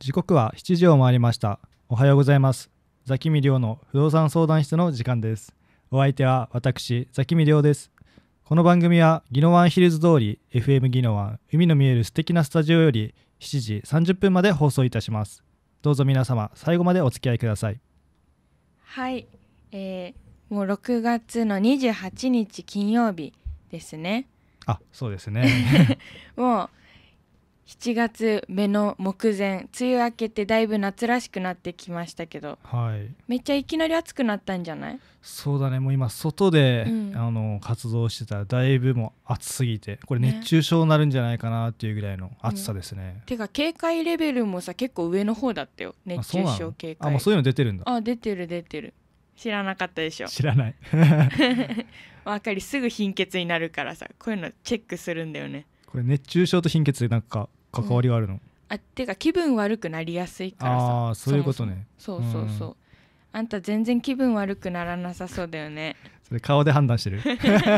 時刻は7時を回りましたおはようございますザキミリョウの不動産相談室の時間ですお相手は私ザキミリョウですこの番組はギノワンヒルズ通り FM ギノワン海の見える素敵なスタジオより7時30分まで放送いたしますどうぞ皆様最後までお付き合いくださいはい、えー、もう6月の28日金曜日ですねあそうですね もう7月目の目前梅雨明けてだいぶ夏らしくなってきましたけど、はい、めっちゃいきなり暑くなったんじゃないそうだねもう今外で、うん、あの活動してたらだいぶもう暑すぎてこれ熱中症になるんじゃないかなっていうぐらいの暑さですね、ねうん、てか警戒レベルもさ結構上の方だったよ熱中症警戒あもうそういうの出てるんだあ出てる出てる知らなかったでしょ知らない分 かりすぐ貧血になるからさこういうのチェックするんだよねこれ熱中症と貧血でなんか関わりがあるの、うん、あていうか気分悪くなりやすいからさあそういうことねそうそうそう、うん、あんた全然気分悪くならなさそうだよねそれ顔で判断してる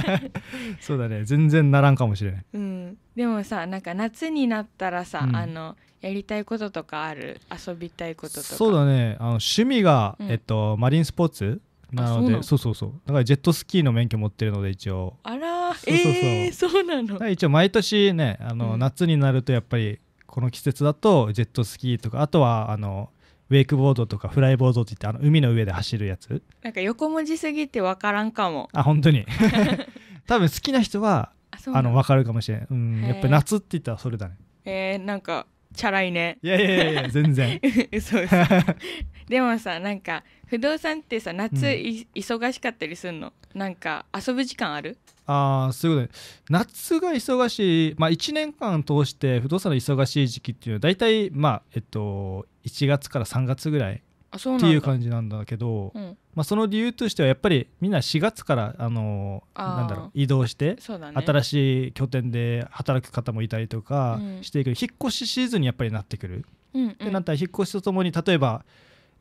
そうだね全然ならんかもしれない、うん、でもさなんか夏になったらさ、うん、あのやりたいこととかある遊びたいこととかそうだねあの趣味が、えっとマリンスポーツなのでそうそうそうだからジェットスキーの免許持ってるので一応あらそうえー、そうなの一応毎年ねあの、うん、夏になるとやっぱりこの季節だとジェットスキーとかあとはあのウェイクボードとかフライボードっていってあの海の上で走るやつなんか横文字すぎて分からんかもあ本当に 多分好きな人はあの分かるかもしれない、うん、やっぱ夏って言ったらそれだねえー、なんかチャラいねいやいやいや全然 嘘す でもさなんか不動産ってさ夏い、忙しかったりするのなんか遊ぶ時間あるああそういうことね夏が忙しいまあ1年間通して不動産の忙しい時期っていうのは大体まあえっと1月から3月ぐらいっていう感じなんだけど、うんまあ、その理由としてはやっぱりみんな4月から、あのあなんだろう移動してね新しい拠点で働く方もいたりとかしていく、引っ越しシーズンにやっぱりなってくる。うんうんでなったら引っ越しとともに例えば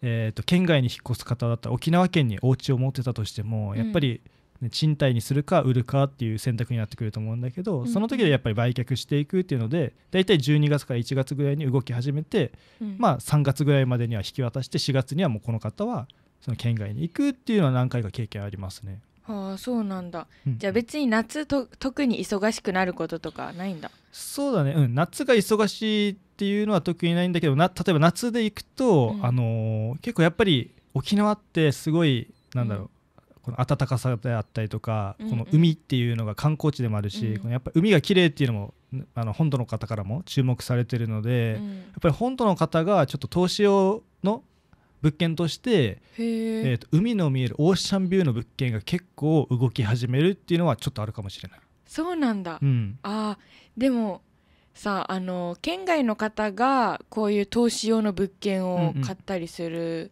えーと、県外に引っ越す方だったら沖縄県にお家を持ってたとしても、うん、やっぱり、ね、賃貸にするか売るかっていう選択になってくると思うんだけど、うん、その時でやっぱり売却していくっていうので大体12月から1月ぐらいに動き始めて、うん、まあ3月ぐらいまでには引き渡して4月にはもうこの方はその県外に行くっていうのは何回か経験ありますね。ああそうなんだ、うん、じゃあ別に夏と特に忙しくなることとかないんだそうだねうん夏が忙しいっていうのは特にないんだけどな例えば夏で行くと、うん、あのー、結構やっぱり沖縄ってすごいなんだろう、この暖かさであったりとか、うんうん、この海っていうのが観光地でもあるし、うん、このやっぱ海が綺麗っていうのもあの本土の方からも注目されてるので、うん、やっぱり本土の方がちょっと投資用の物件として、えーと、海の見えるオーシャンビューの物件が結構動き始めるっていうのはちょっとあるかもしれない。そうなんだ、うん、あでもさあの県外の方がこういう投資用の物件を買ったりする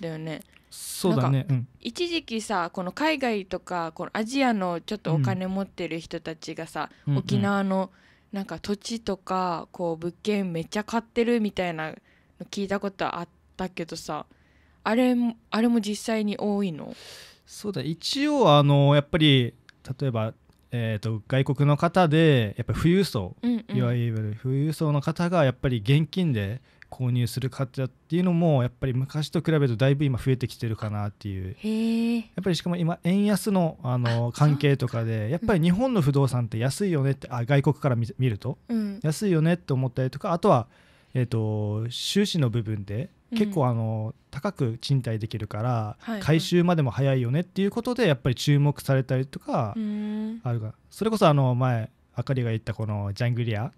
んだよね。うんうん、そうだね、うん、一時期さこの海外とかこのアジアのちょっとお金持ってる人たちがさ、うん、沖縄のなんか土地とかこう物件めっちゃ買ってるみたいなの聞いたことあって。ったけどさあれもあれも実際に多いのそうだ一応あのやっぱり例えば、えーと、外国の方でやっぱ富裕層、うんうん、いわゆる富裕層の方がやっぱり現金で購入する方っていうのもやっぱり昔と比べるとだいぶ今増えてきてるかなっていうへえやっぱりしかも今円安のあの関係とかでやっぱり日本の不動産って安いよねってあ外国から見ると、うん、安いよねって思ったりとかあとは、えーと収支の部分で結構あの、高く賃貸できるから、回収までも早いよねっていうことでやっぱり注目されたりとかあるがそれこそあの前あかりが言ったこのジャングリア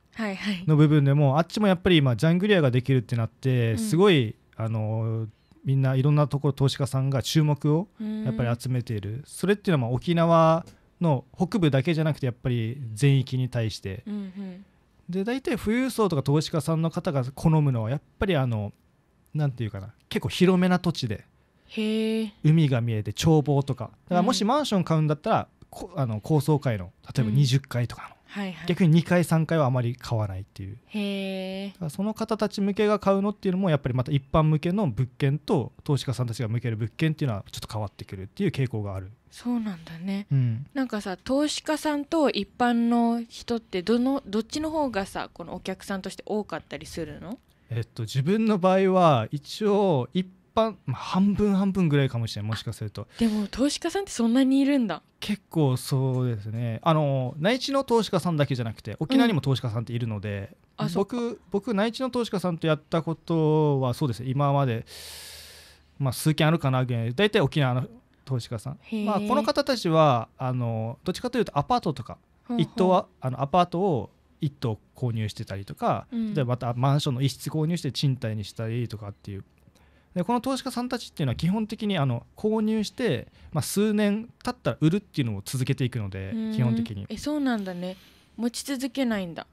の部分でも、あっちもやっぱり今ジャングリアができるってなってすごい、あのみんないろんなところ投資家さんが注目をやっぱり集めているそれっていうのは沖縄の北部だけじゃなくてやっぱり全域に対して、で大体富裕層とか投資家さんの方が好むのはやっぱりあのなんていうかな結構広めな土地で海が見えて眺望とかだからもしマンション買うんだったら、うん、あの高層階の例えば20階とかの、うんはいはい、逆に2階3階はあまり買わないっていうへその方たち向けが買うのっていうのもやっぱりまた一般向けの物件と投資家さんたちが向ける物件っていうのはちょっと変わってくるっていう傾向があるそうなんだね、うん、なんかさ投資家さんと一般の人ってどのどっちの方がさこのお客さんとして多かったりするのえっと、自分の場合は一応一般、まあ、半分半分ぐらいかもしれないもしかするとでも投資家さんってそんなにいるんだ結構そうですねあの内地の投資家さんだけじゃなくて沖縄にも投資家さんっているので、うん、僕僕内地の投資家さんとやったことはそうですね今まで、まあ、数件あるかなぐらい大体沖縄の投資家さん、まあ、この方たちはあのどっちかというとアパートとか一棟はあのアパートを一棟購入してたりとか、うん、例えばまたマンションの一室購入して賃貸にしたりとかっていうでこの投資家さんたちっていうのは基本的にあの購入して、まあ、数年経ったら売るっていうのを続けていくので基本的にえそうなんだね持ち続けないんだ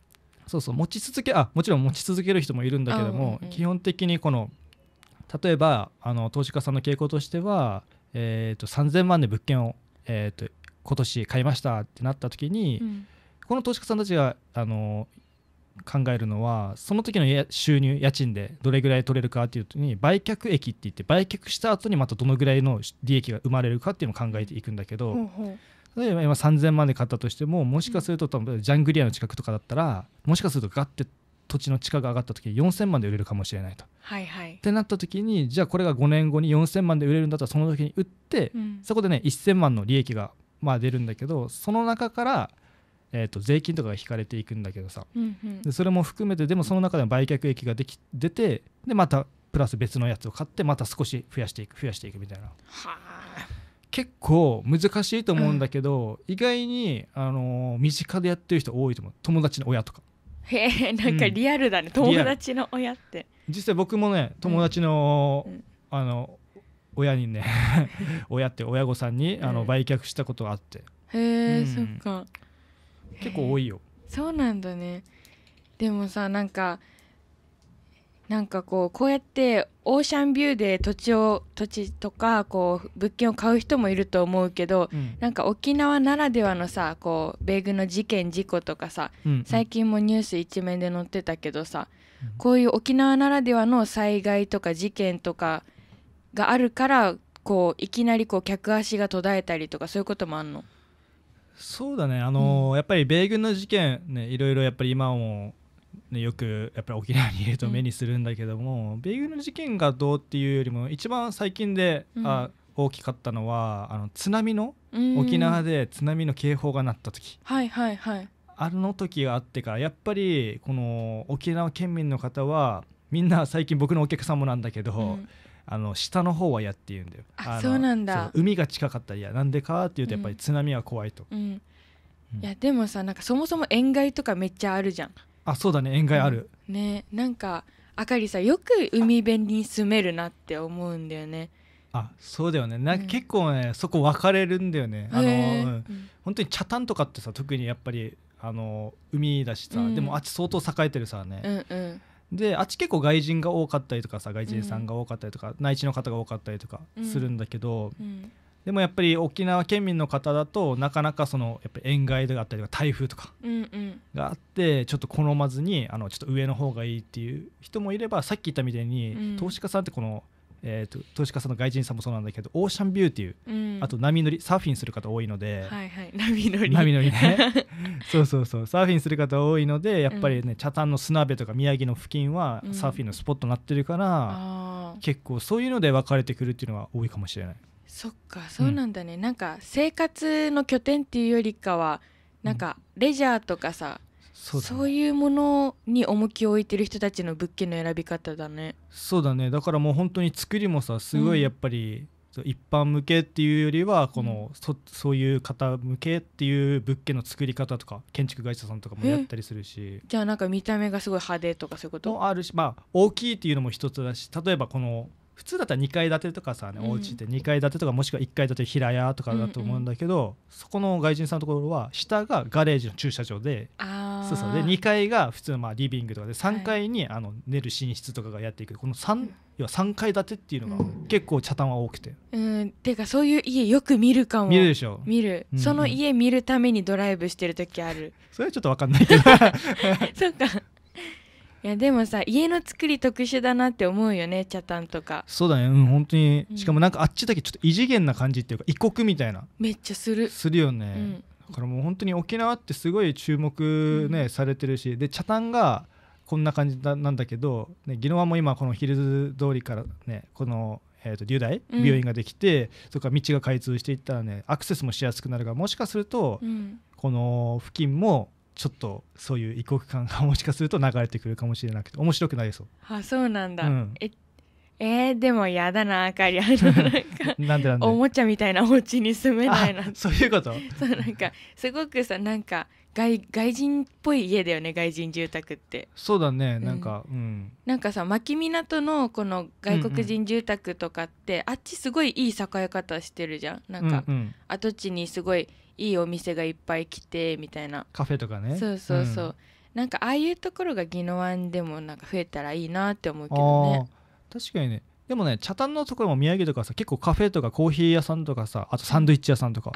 そうそう持ち続けあもちろん持ち続ける人もいるんだけども、うんうん、基本的にこの例えばあの投資家さんの傾向としては、えーと、3000万で物件を、えーと、と今年買いましたってなった時に、うんこの投資家さんたちがあの考えるのはその時の収入家賃でどれぐらい取れるかっていうとに売却益って言って売却した後にまたどのぐらいの利益が生まれるかっていうのを考えていくんだけど、うん例えば今3000万で買ったとしてももしかすると多分ジャングリアの近くとかだったらもしかするとガッて土地の地価が上がった時に4000万で売れるかもしれないと。はいはい、ってなった時にじゃあこれが5年後に4000万で売れるんだったらその時に売って、うん、そこでね1000万の利益がまあ出るんだけどその中からえーと、税金とかが引かれていくんだけどさ、うんうん、でそれも含めてでもその中でも売却益ができ出てでまたプラス別のやつを買ってまた少し増やしていく増やしていくみたいな。結構難しいと思うんだけど、うん、意外に、あのー、身近でやってる人多いと思う友達の親とか。へえなんかリアルだね、うん、友達の親って実際僕もね友達の、うん、あの親にね 親って親御さんに、あの売却したことがあってへえ、そっか結構多いよそうなんだねでもさなんかなんかこうこうやってオーシャンビューで土地を土地とかこう物件を買う人もいると思うけど、うん、なんか沖縄ならではのさこう米軍の事件事故とかさ、うん、最近もニュース一面で載ってたけどさ、うん、こういう沖縄ならではの災害とか事件とかがあるからこういきなりこう客足が途絶えたりとかそういうこともあんのそうだねあの、うん、やっぱり米軍の事件ねいろいろやっぱり今もね、よくやっぱり沖縄にいると目にするんだけども、うん、米軍の事件がどうっていうよりも一番最近で、うん、あ大きかったのはあの津波の、沖縄で津波の警報が鳴った時、はいはいはい、あの時があってからやっぱりこの沖縄県民の方はみんな最近僕のお客さんもなんだけど、あの下の方は嫌って言うんだよあそうなんだ海が近かったら嫌なんでかっていうとやっぱり津波は怖いと、うんうん、いやでもさなんかそもそも塩害とかめっちゃあるじゃんあそうだね塩害ある、うん、ねなんかあかりさよく海辺に住めるなって思うんだよねあそうだよねなんか結構ね、そこ分かれるんだよねあの、うん、本当に北谷とかってさ特にやっぱりあの海だしさ、でもあっち相当栄えてるさね、うんうんであっち結構外人が多かったりとかさ外人さんが多かったりとか、うん、内地の方が多かったりとかするんだけど、うん、でもやっぱり沖縄県民の方だとなかなかそのやっぱ塩害であったりとか台風とかがあって、ちょっと好まずにあのちょっと上の方がいいっていう人もいればさっき言ったみたいに、投資家さんってこの。えーと、投資家さんの外人さんもそうなんだけどオーシャンビューっていう、うん、あと波乗りサーフィンする方多いので、はいはい、波乗り波乗りね そうそうそうサーフィンする方多いのでやっぱりね、うん、茶炭の砂辺とか宮城の付近はサーフィンのスポットになってるから、うん、結構そういうので分かれてくるっていうのは多いかもしれないそっかそうなんだね、うん、なんか生活の拠点っていうよりかはなんかレジャーとかさ、そう,、そういうものに重きを置いてる人たちの物件の選び方だねそうだねだからもう本当に作りもさすごいやっぱり、うん、一般向けっていうよりはこの、うん、そそういう方向けっていう物件の作り方とか建築会社さんとかもやったりするしじゃあなんか見た目がすごい派手とかそういうこともあるしまあ大きいっていうのも一つだし例えばこの普通だったら2階建てとかさ、ね、お家って2階建てとかもしくは1階建て平屋とかだと思うんだけど、うんうん、そこの外人さんのところは下がガレージの駐車場でそうそうで2階が普通のまあリビングとかで3階にあの寝る寝室とかがやっていくこの3、う要は3階建てっていうのが結構茶炭は多くて。うん、うん、ていうかそういう家よく見るかも見るでしょ見る、うん、その家見るためにドライブしてる時あるそれはちょっと分かんないけど そっかやでもさ家の作り特殊だなって思うよね茶炭とかそうだねうん本当に、うん、しかもなんかあっちだけちょっと異次元な感じっていうか異国みたいなめっちゃするするよね、うん、だからもう本当に沖縄ってすごい注目ね、うん、されてるしで茶炭がこんな感じだなんだけど、ね、宜野湾も今このヒルズ通りからねこのえーと、大病院ができて、うん、そこから道が開通していったらねアクセスもしやすくなるがもしかすると、うん、この付近もちょっとそういう異国感がもしかすると流れてくるかもしれなくて面白くなりそうあそうなんだ、うん、ええー、でも嫌だなあかりあの なんかなんでなんでおもちゃみたいなお家に住めないなそういうことそうなんかすごくさなんか外外人っぽい家だよね外人住宅ってそうだねなんか、うん、うん、なんかさ牧港のこの外国人住宅とかって、うんうん、あっちすごいいい栄え方してるじゃんなんか、うんうん、跡地にすごいいいお店がいっぱい来てみたいなカフェとかねそうそうそう、うん、なんかああいうところが宜野湾でもなんか増えたらいいなって思うけどね確かにねでもね茶炭のところも宮城とかさ結構カフェとかコーヒー屋さんとかさあとサンドイッチ屋さんとか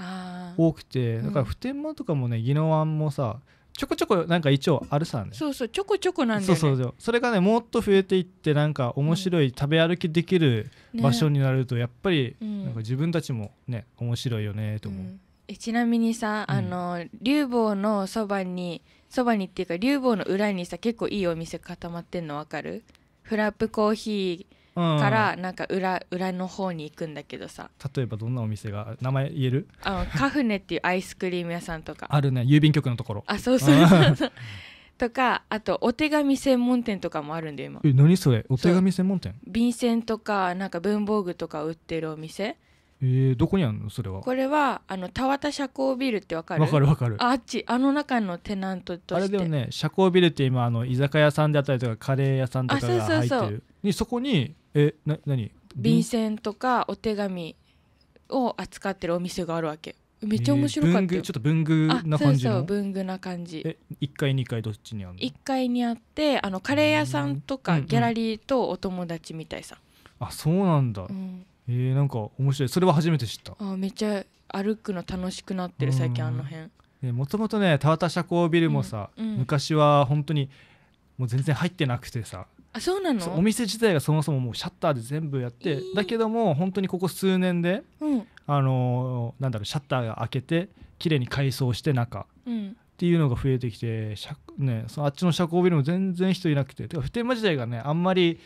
多くて、だから普天間とかもね宜野湾もさちょこちょこなんか一応あるさねそうそうちょこちょこなんだよ、ね、そうそうそれがねもっと増えていってなんか面白い、食べ歩きできる場所になると、やっぱりなんか自分たちもね面白いよねと思う、うんえちなみにさ、あの竜坊のそばにそばにっていうか竜房の裏にさ結構いいお店固まってんのわかるフラップコーヒーからなんか裏,、裏の方に行くんだけどさ例えばどんなお店が名前言えるあのカフネっていうアイスクリーム屋さんとかあるね郵便局のところあそうそうそうそうとかあとお手紙専門店とかもあるんだよ今え何それお手紙専門店便箋とかなんか文房具とか売ってるお店えー、どこにあるのそれはこれはあの田畑社交ビルってわかるわかるわかるあっちあの中のテナントとしてあれだよね社交ビルって今あの居酒屋さんであったりとかカレー屋さんとかが入ってるにそこにえな何便箋とかお手紙を扱ってるお店があるわけめっちゃ面白かった、えー、ちょっと文具な感じのそうそう文具な感じえ1階2階どっちにあるの1階にあってあのカレー屋さんとかギャラリーとお友達みたいさ、うんうん、あそうなんだ、うんえー、なんか面白いそれは初めて知ったあめっちゃ歩くの楽しくなってる最近あの辺もともとね田畑社交ビルもさ、うんうん、昔は本当にもう全然入ってなくてさあそうなのお店自体がそもそももうシャッターで全部やって、えー、だけども本当にここ数年で、うん、あのなんだろうシャッターが開けて綺麗に改装して中、うん、っていうのが増えてきてね、そのあっちの社交ビルも全然人いなくててか普天間自体がねあんまり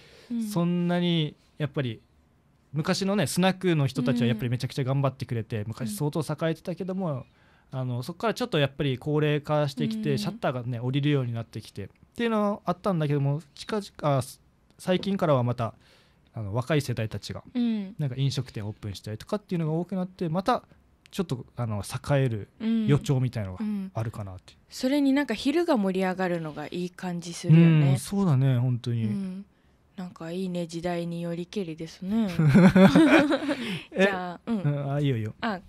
そんなにやっぱり、うん昔のねスナックの人たちはやっぱりめちゃくちゃ頑張ってくれて、昔相当栄えてたけども、あのそこからちょっとやっぱり高齢化してきて、シャッターがね降りるようになってきてっていうのはあったんだけども近々最近からはまたあの若い世代たちが、なんか飲食店オープンしたりとかっていうのが多くなってまたちょっとあの栄える予兆みたいのがあるかなって、うんうん、それになんか昼が盛り上がるのがいい感じするよね、うん、そうだね本当に、なんかいいね時代によりけりですね じゃあ、うん、あいいよいいよあ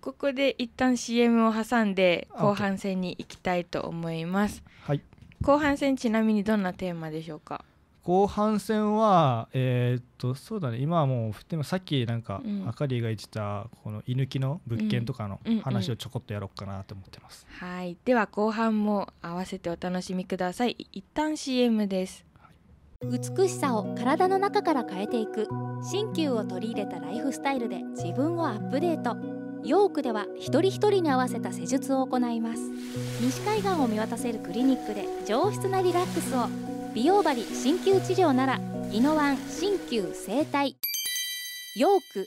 ここで一旦 CM を挟んで後半戦に行きたいと思います、はい、後半戦ちなみにどんなテーマでしょうか後半戦はえー、っとそうだね今はもうでもさっきなんか、うん、あかりが言ってたこの居抜きの物件とかの話をちょこっとやろうかなと思ってます、うんうんうん、はいでは後半も合わせてお楽しみください一旦 CM です美しさを体の中から変えていく新旧を取り入れたライフスタイルで自分をアップデートヨークでは一人一人に合わせた施術を行います西海岸を見渡せるクリニックで上質なリラックスを美容針鍼灸治療なら「イノワン鍼灸整体」ヨーク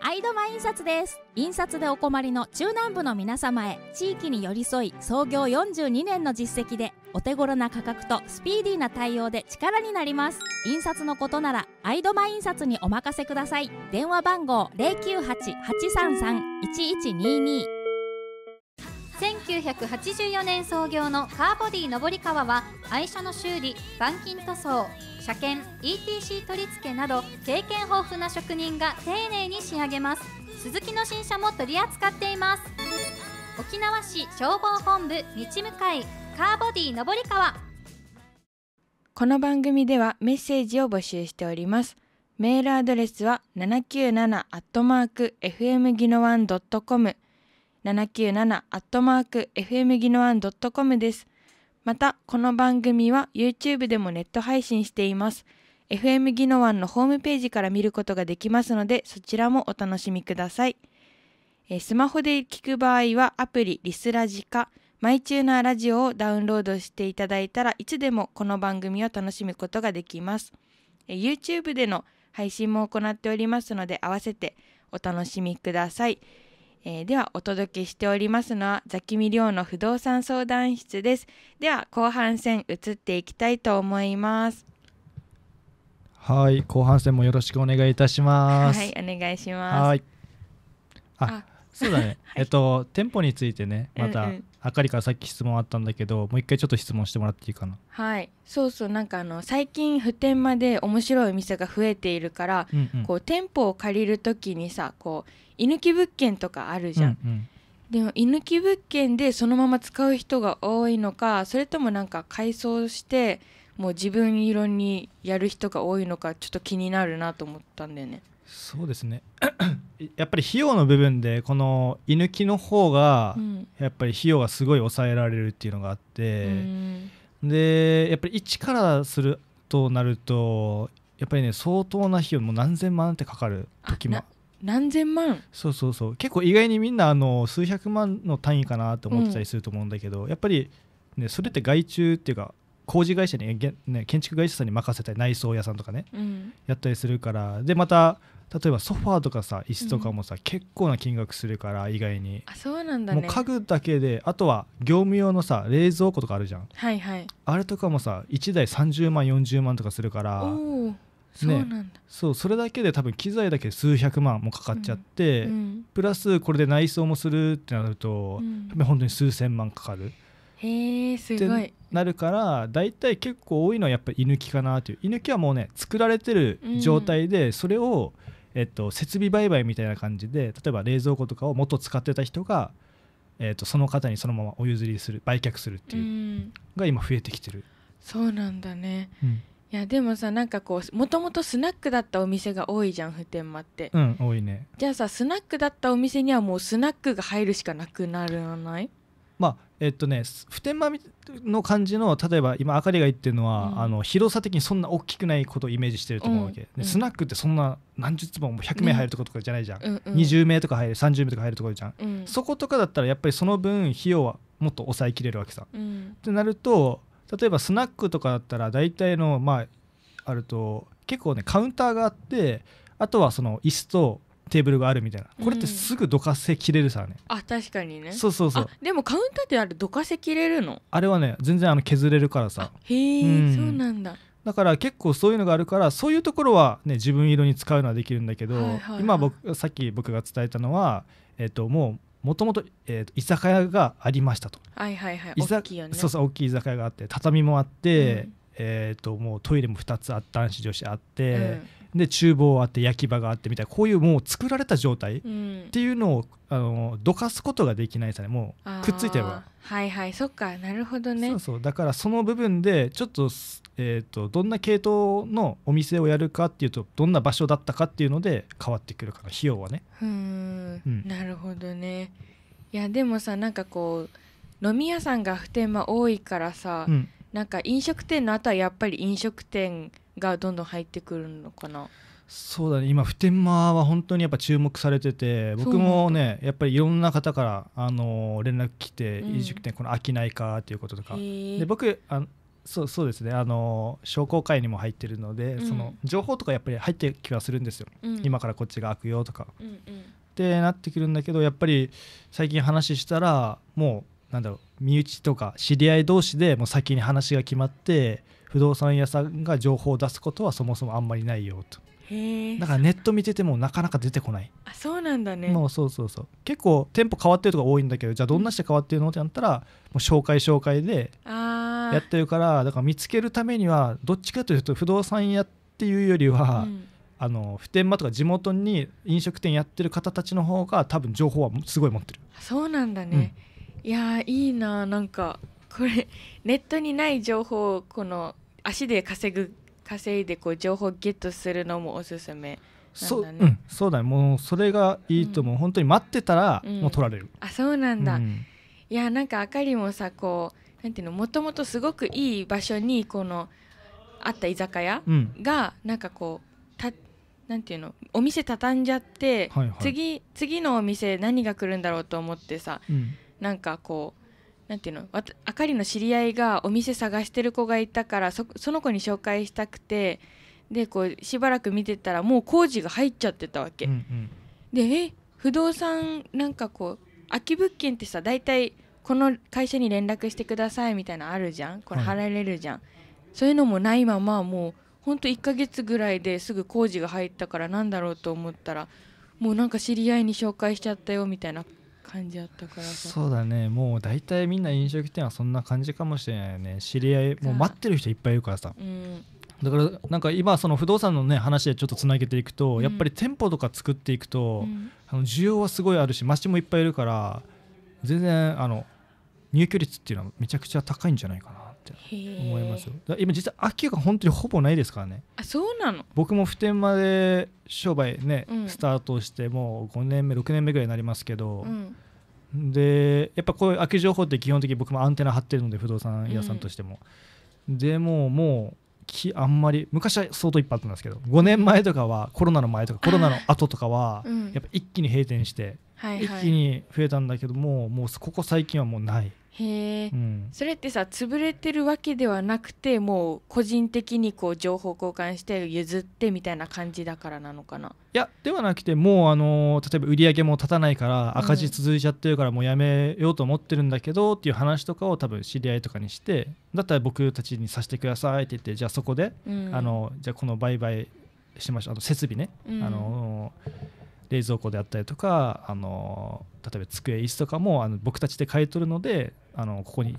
相戸間印刷です印刷でお困りの中南部の皆様へ地域に寄り添い創業42年の実績でお手頃な価格とスピーディーな対応で力になります印刷のことならアイドマ印刷にお任せください電話番号098-833-1122 1984年創業のカーボディ上り川は愛車の修理、板金塗装、車検 ETC 取り付けなど経験豊富な職人が丁寧に仕上げますスズキの新車も取り扱っています沖縄市消防本部道向かいカーボディ上り川この番組ではメッセージを募集しておりますメールアドレスは七九七アットマーク FM ギノワンドットコム七九七アットマーク FM ギノワンドットコムですまた、この番組は YouTube でもネット配信しています。FM ギノワンのホームページから見ることができますので、そちらもお楽しみください。えスマホで聞く場合はアプリリスラジか、マイチューナーラジオをダウンロードしていただいたらいつでもこの番組を楽しむことができます。YouTube での配信も行っておりますので合わせてお楽しみください。えー、ではお届けしておりますのはザキミリョウの不動産相談室ですでは後半戦移っていきたいと思いますはい後半戦もよろしくお願いいたしますはいお願いしますあそうだね、はい、えっと店舗についてねまた、うんうんあかりからさっき質問あったんだけどもう一回ちょっと質問してもらっていいかなはいそうそうなんかあの最近普天間で面白いお店が増えているから、うんうん、こう店舗を借りる時にさこう居抜き物件とかあるじゃん、うんうんでも居抜き物件でそのまま使う人が多いのかそれともなんか改装してもう自分色にやる人が多いのかちょっと気になるなと思ったんだよね。そうですね やっぱり費用の部分でこの居抜きの方がやっぱり費用がすごい抑えられるっていうのがあって、うん、でやっぱり一からするとなるとやっぱりね相当な費用もう何千万ってかかる時も何千万そうそうそう結構意外にみんなあの数百万の単位かなと思ってたりすると思うんだけど、うん、やっぱり、ね、それって外注っていうか工事会社に、ね、建築会社さんに任せたり内装屋さんとかね、うん、やったりするからでまた例えばソファーとかさ椅子とかもさ、うん、結構な金額するから意外にあそうなんだ、ね、もう家具だけであとは業務用のさ冷蔵庫とかあるじゃん、はいはい、あれとかもさ1台30万40万とかするからね、そうそれだけで多分機材だけで数百万もかかっちゃって、うんうん、プラスこれで内装もするってなると、うん、本当に数千万かかる。へーすごいなるから大体結構多いのはやっぱり居抜きかなという居抜きはもうね作られてる状態で、それを、えっと、設備売買みたいな感じで例えば冷蔵庫とかを元使ってた人が、えっと、その方にそのままお譲りする売却するっていうが今増えてきてる。そうなんだね、うんいやでもさなんかこうもともとスナックだったお店が多いじゃん普天間ってうん多いねじゃあさスナックだったお店にはもうスナックが入るしかなくなるのないまあえっとね普天間の感じの例えば今あかりが言ってるのは、うん、あの広さ的にそんな大きくないことをイメージしてると思うわけ、うんスナックってそんな何十坪も100名入るとことかじゃないじゃん、ね、うんうん、20名とか入る30名とか入るとこじゃん、うん、そことかだったらやっぱりその分費用はもっと抑えきれるわけさ、うん、ってなると例えばスナックとかだったら大体のまああると結構ねカウンターがあってあとはその椅子とテーブルがあるみたいなこれってすぐどかせきれるさね、うん、あ確かにねそうそうそうでもカウンターってあれどかせきれるのあれはね全然あの削れるからさへえ、うん、そうなんだだから結構そういうのがあるからそういうところはね自分色に使うのはできるんだけど、はいはいはい、今僕さっき僕が伝えたのは、えーと、もうもともと居酒屋がありましたと。はいはいはい、大きいよね。そうそう大きい居酒屋があって畳もあって、うん、えーと、ともうトイレも2つあった男子女子あって、うん、で厨房あって焼き場があってみたいなこういうもう作られた状態っていうのを、あのどかすことができないですねもうくっついてればはいはいそっかなるほどねそうそうだからその部分でちょっと,、えーと、どんな系統のお店をやるかっていうとどんな場所だったかっていうので変わってくるから費用はねうんうんなるほどねいやでもさなんかこう飲み屋さんが普天間多いからさ、うん、なんか飲食店の後はやっぱり飲食店がどんどん入ってくるのかなそうだね今普天間は本当にやっぱ注目されてて僕もねやっぱりいろんな方からあの連絡来て飲食店この商いかっていうこととか、うん、で僕あそうそうですねあの商工会にも入ってるので、うん、その情報とかやっぱり入ってきはするんですよ、うん、今からこっちが開くよとか、うんうん、ってなってくるんだけどやっぱり最近話したらもうなんだろう身内とか知り合い同士でもう先に話が決まって不動産屋さんが情報を出すことはそもそもあんまりないよとだからネット見ててもなかなか出てこないあそうなんだねもうそうそうそう結構店舗変わってるとか多いんだけどじゃあどんなして変わってるのってなったら、もう紹介紹介でやってるからだから見つけるためにはどっちかというと不動産屋っていうよりは、うん、あの普天間とか地元に飲食店やってる方たちの方が多分情報はすごい持ってるそうなんだね、うんいやいいななんかこれネットにない情報をこの足で稼ぐ稼いでこう情報をゲットするのもおすすめ、ね、そう,、うん、そうだねもうそれがいいと思う、うん、本当に待ってたらもう取られる、うん、あそうなんだ、うん、いやなんかあかりもさこうなんていうのもともとすごくいい場所にこのあった居酒屋が、なんかこうたなんていうのお店畳んじゃって、はいはい、次次のお店何が来るんだろうと思ってさ、うん、なんかこうなんていうのあかりの知り合いがお店探してる子がいたからその子に紹介したくてでこうしばらく見てたらもう工事が入っちゃってたわけ、うんうん、でえ不動産なんかこう空き物件ってさ大体この会社に連絡してくださいみたいなのあるじゃんこれ払えれるじゃん、はい、そういうのもないままもうほんと1ヶ月ぐらいですぐ工事が入ったからなんだろうと思ったらもうなんか知り合いに紹介しちゃったよみたいな感じやったからさそうだねもう大体みんな飲食店はそんな感じかもしれないよね知り合いもう待ってる人いっぱいいるからさ、うん、だからなんか今その不動産のね話でちょっとつなげていくと、うん、やっぱり店舗とか作っていくと、うん、あの需要はすごいあるし街もいっぱいいるから全然あの入居率っていうのはめちゃくちゃ高いんじゃないかなって思いますよ今実は家が本当にほぼないですからねあそうなの僕も普天間で商売ね、うん、スタートしてもう5年目6年目ぐらいになりますけど、うん、でやっぱこういう空き情報って基本的に僕もアンテナ張ってるので不動産屋さんとしても、うん、でももうきあんまり昔は相当いっぱいあったんですけど5年前とかはコロナの前とかコロナの後とかは、やっぱ一気に閉店して、はいはい、一気に増えたんだけどももうここ最近はもうないへえ、うん、それってさ潰れてるわけではなくてもう個人的にこう情報交換して譲ってみたいな感じだからなのかないやではなくてもうあの例えば売り上げも立たないから赤字続いちゃってるからもうやめようと思ってるんだけどっていう話とかを多分知り合いとかにしてだったら僕たちにさせてくださいって言ってじゃあそこで、うん、あのじゃあこの売買しましょうあと設備ね、うん、あの冷蔵庫であったりとかあの例えば机椅子とかもあの僕たちで買い取るのであのここに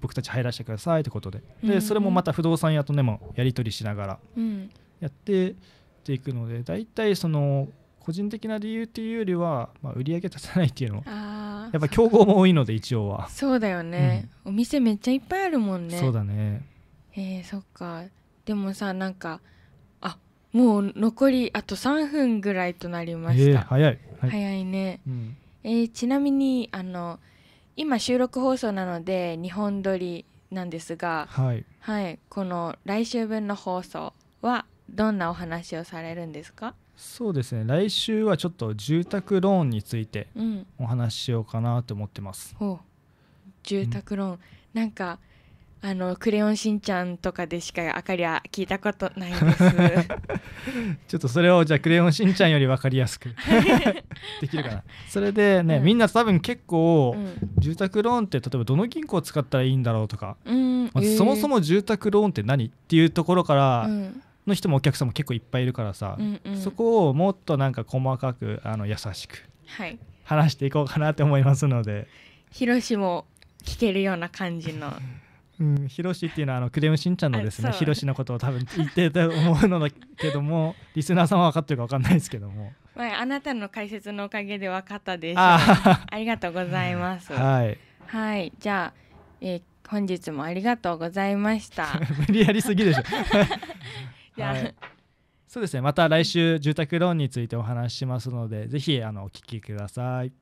僕たち入らせてくださいってことででそれもまた不動産屋とねもやり取りしながらやってっていくので大体その個人的な理由っていうよりは、まあ、売り上げ立たないっていうのやっぱ競合も多いので一応はそうだよね、うん、お店めっちゃいっぱいあるもんねそうだねえー、そっかでもさなんかもう残りあと3分ぐらいとなりました、えー、早い、はい、早いね、うん、えー、ちなみにあの今収録放送なので2本撮りなんですが、はい、はい、この来週分の放送はどんなお話をされるんですかそうですね来週はちょっと住宅ローンについてお話ししようかなと思ってます、うん、住宅ローン、うん、なんかあのクレヨンしんちゃんとかでしかあかりは聞いたことないです ちょっとそれをじゃあクレヨンしんちゃんより分かりやすく できるかなそれでね、うん、みんな多分結構、うん、住宅ローンって例えばどの銀行を使ったらいいんだろうとか、うんまあ、そもそも住宅ローンって何っていうところからの人もお客さんも結構いっぱいいるからさ、うんうん、そこをもっとなんか細かくあの優しく話していこうかなって思いますので、はい、広も聞けるような感じのうん、ヒロシっていうのはあのクレヨンしんちゃんのですねヒロシのことを多分言ってたと思うのだけども リスナーさんは分かってるか分かんないですけども、まあ、あなたの解説のおかげで分かったですあありがとうございますはい、はい、じゃあ、えー、本日もありがとうございました 無理やりすぎでしょじゃあ、はいそうですねまた来週住宅ローンについてお話ししますのでぜひあのお聞きください。